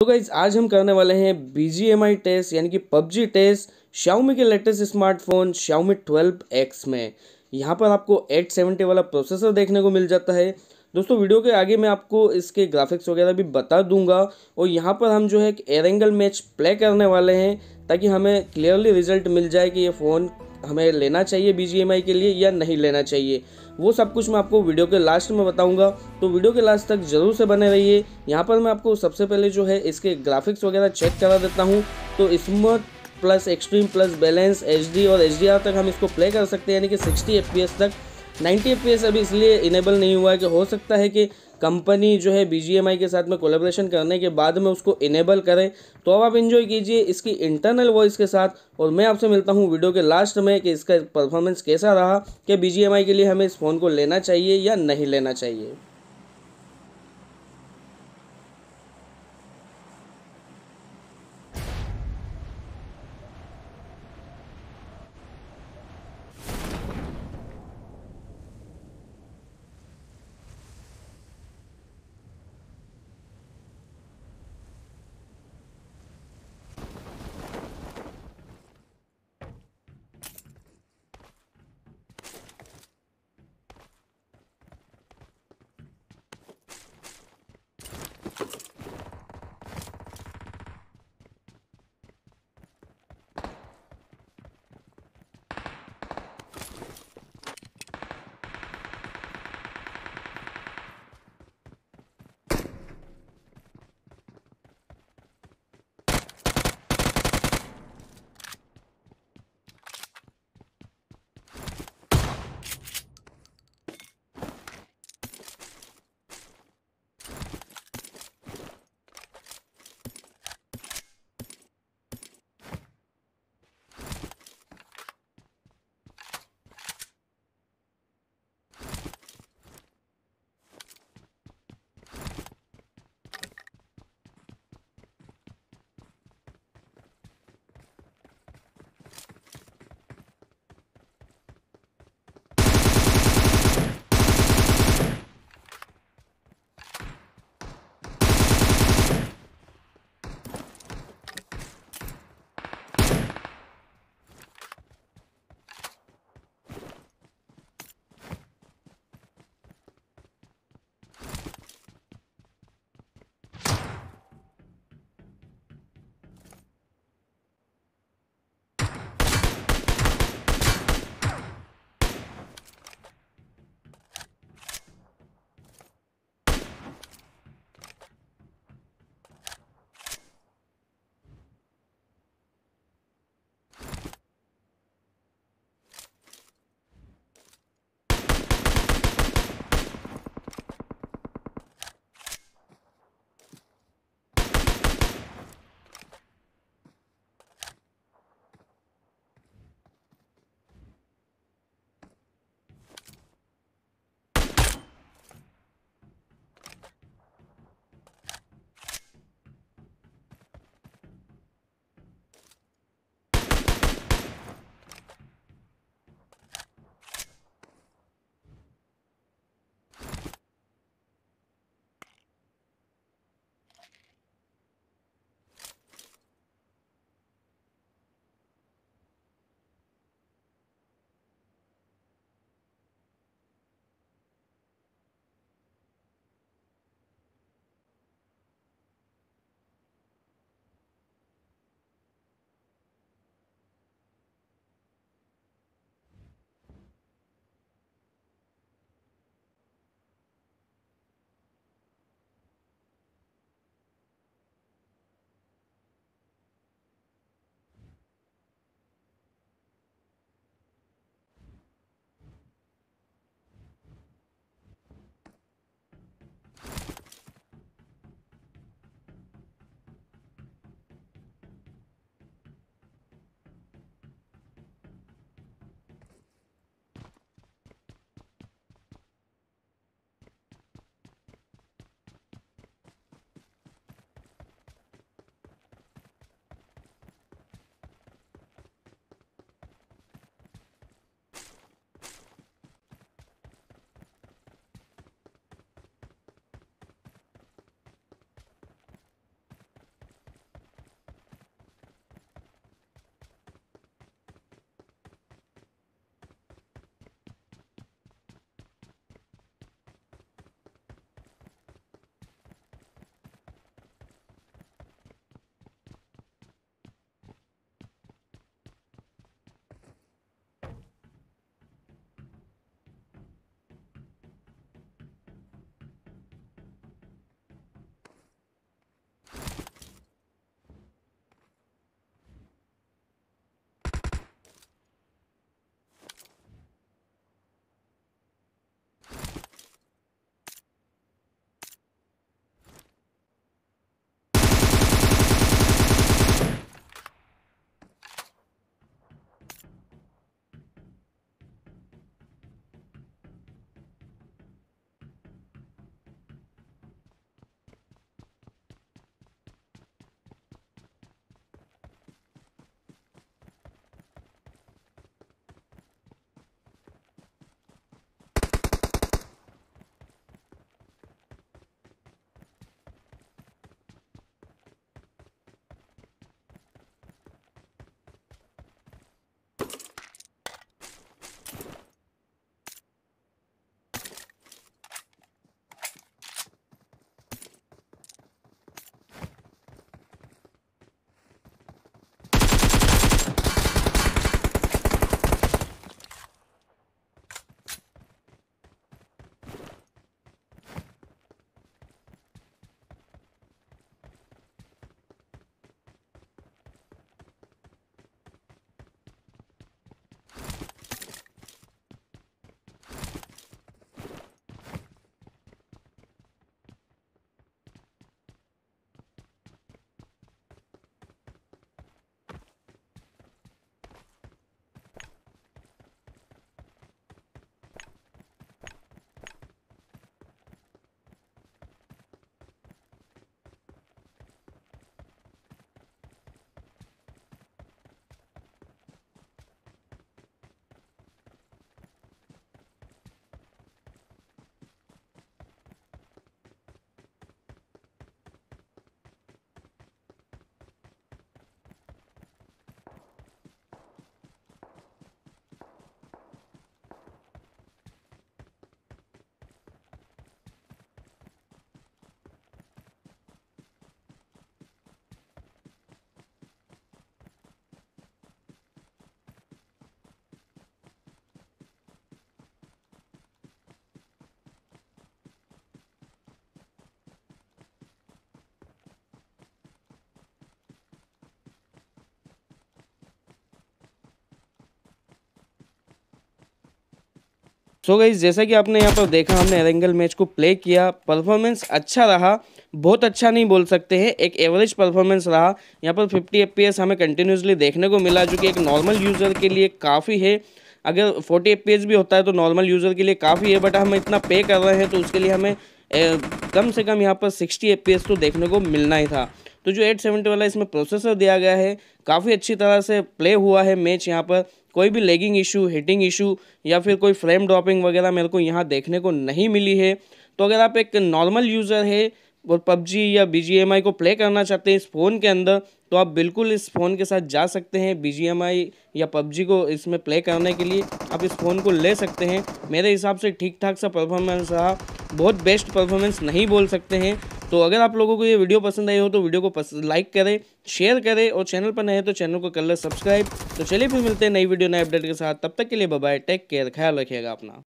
तो गाइज आज हम करने वाले हैं B G M I test यानी कि पबजी टेस्ट शाओमी के लेटेस्ट स्मार्टफोन ट्वेल्व 12X में यहाँ पर आपको 870 वाला प्रोसेसर देखने को मिल जाता है दोस्तों वीडियो के आगे मैं आपको इसके ग्राफिक्स वगैरह भी बता दूंगा और यहाँ पर हम जो है एक एरेंगल मैच प्ले करने वाले हैं ताकि हमें क्लियरली रिजल्ट मिल जाए कि ये फ़ोन हमें लेना चाहिए बी के लिए या नहीं लेना चाहिए वो सब कुछ मैं आपको वीडियो के लास्ट में बताऊंगा तो वीडियो के लास्ट तक जरूर से बने रहिए यहाँ पर मैं आपको सबसे पहले जो है इसके ग्राफिक्स वगैरह चेक करा देता हूँ तो smart plus extreme plus balance H और एच तक हम इसको प्ले कर सकते हैं यानी कि सिक्सटी एफ तक 90 एफ अभी इसलिए इनेबल नहीं हुआ है कि हो सकता है कि कंपनी जो है बी के साथ में कोलेब्रेशन करने के बाद में उसको इनेबल करें तो अब आप इन्जॉय कीजिए इसकी इंटरनल वॉइस के साथ और मैं आपसे मिलता हूँ वीडियो के लास्ट में कि इसका परफॉर्मेंस कैसा रहा कि बी के लिए हमें इस फ़ोन को लेना चाहिए या नहीं लेना चाहिए सो गई जैसा कि आपने यहाँ पर देखा हमने एरेंगल मैच को प्ले किया परफॉर्मेंस अच्छा रहा बहुत अच्छा नहीं बोल सकते हैं एक एवरेज परफॉर्मेंस रहा यहाँ पर 50 एफ हमें कंटिन्यूसली देखने को मिला जो कि एक नॉर्मल यूज़र के लिए काफ़ी है अगर 40 एफ भी होता है तो नॉर्मल यूज़र के लिए काफ़ी है बट हम इतना पे कर रहे हैं तो उसके लिए हमें कम से कम यहाँ पर 60 एफ तो देखने को मिलना ही था तो जो एट सेवेंटी वाला इसमें प्रोसेसर दिया गया है काफ़ी अच्छी तरह से प्ले हुआ है मैच यहाँ पर कोई भी लेगिंग इशू हिटिंग इशू या फिर कोई फ्रेम ड्रॉपिंग वगैरह मेरे को यहाँ देखने को नहीं मिली है तो अगर आप एक नॉर्मल यूज़र है और पबजी या बी को प्ले करना चाहते हैं इस फ़ोन के अंदर तो आप बिल्कुल इस फ़ोन के साथ जा सकते हैं बी या पबजी को इसमें प्ले करने के लिए आप इस फ़ोन को ले सकते हैं मेरे हिसाब से ठीक ठाक सा परफॉर्मेंस रहा बहुत बेस्ट परफॉर्मेंस नहीं बोल सकते हैं तो अगर आप लोगों को ये वीडियो पसंद आई हो तो वीडियो को लाइक करें शेयर करें और चैनल पर नए तो चैनल को कर ले सब्सक्राइब तो चलिए फिर मिलते हैं नई वीडियो नए अपडेट के साथ तब तक के लिए बाय टेक केयर ख्याल रखिएगा अपना